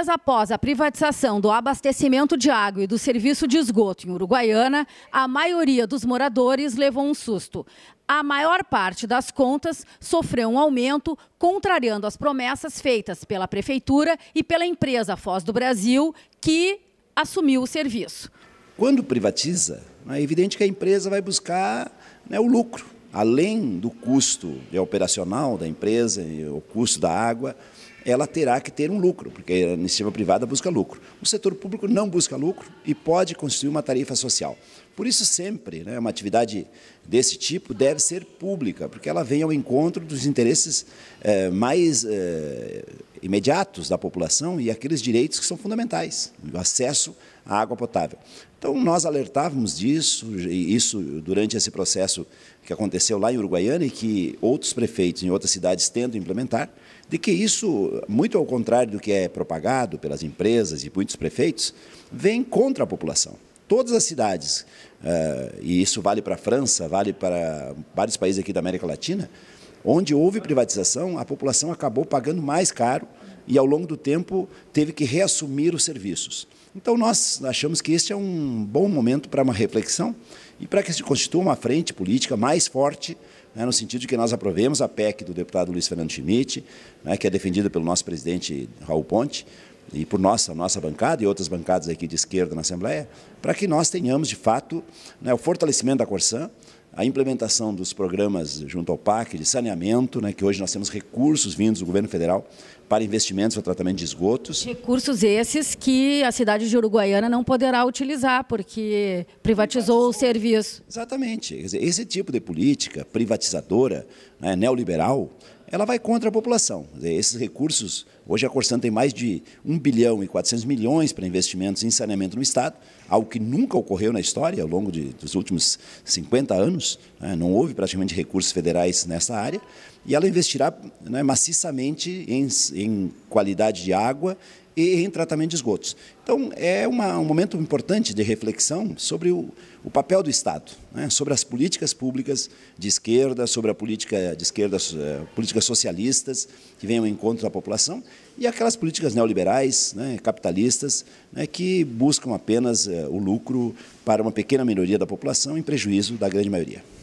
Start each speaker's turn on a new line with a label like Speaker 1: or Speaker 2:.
Speaker 1: dias após a privatização do abastecimento de água e do serviço de esgoto em Uruguaiana, a maioria dos moradores levou um susto. A maior parte das contas sofreu um aumento, contrariando as promessas feitas pela Prefeitura e pela empresa Foz do Brasil, que assumiu o serviço.
Speaker 2: Quando privatiza, né, é evidente que a empresa vai buscar né, o lucro. Além do custo operacional da empresa, o custo da água, ela terá que ter um lucro, porque a iniciativa privada busca lucro. O setor público não busca lucro e pode constituir uma tarifa social. Por isso, sempre, né, uma atividade desse tipo deve ser pública, porque ela vem ao encontro dos interesses eh, mais eh, imediatos da população e aqueles direitos que são fundamentais, o acesso à água potável. Então, nós alertávamos disso, isso durante esse processo que aconteceu lá em Uruguaiana e que outros prefeitos em outras cidades tentam implementar, de que isso, muito ao contrário do que é propagado pelas empresas e muitos prefeitos, vem contra a população todas as cidades, eh, e isso vale para a França, vale para vários países aqui da América Latina, Onde houve privatização, a população acabou pagando mais caro e, ao longo do tempo, teve que reassumir os serviços. Então, nós achamos que este é um bom momento para uma reflexão e para que se constitua uma frente política mais forte, né, no sentido de que nós aprovemos a PEC do deputado Luiz Fernando Schmidt, né, que é defendida pelo nosso presidente Raul Ponte, e por nossa, nossa bancada e outras bancadas aqui de esquerda na Assembleia, para que nós tenhamos, de fato, né, o fortalecimento da Corsã, a implementação dos programas junto ao PAC de saneamento, né, que hoje nós temos recursos vindos do governo federal para investimentos para tratamento de esgotos.
Speaker 1: Recursos esses que a cidade de Uruguaiana não poderá utilizar, porque privatizou Privatizou. o
Speaker 2: serviço. Exatamente. Esse tipo de política privatizadora né, neoliberal, ela vai contra a população. esses recursos, hoje a Corsan tem mais de 1 bilhão e 400 milhões para investimentos em saneamento no Estado, algo que nunca ocorreu na história, ao longo de, dos últimos 50 anos, né, não houve praticamente recursos federais nessa área, e ela investirá né, maciçamente em, em qualidade de água, e em tratamento de esgotos. Então, é uma, um momento importante de reflexão sobre o, o papel do Estado, né? sobre as políticas públicas de esquerda, sobre a política de esquerda, eh, políticas socialistas que vêm ao encontro da população e aquelas políticas neoliberais, né, capitalistas, né, que buscam apenas eh, o lucro para uma pequena minoria da população em prejuízo da grande maioria.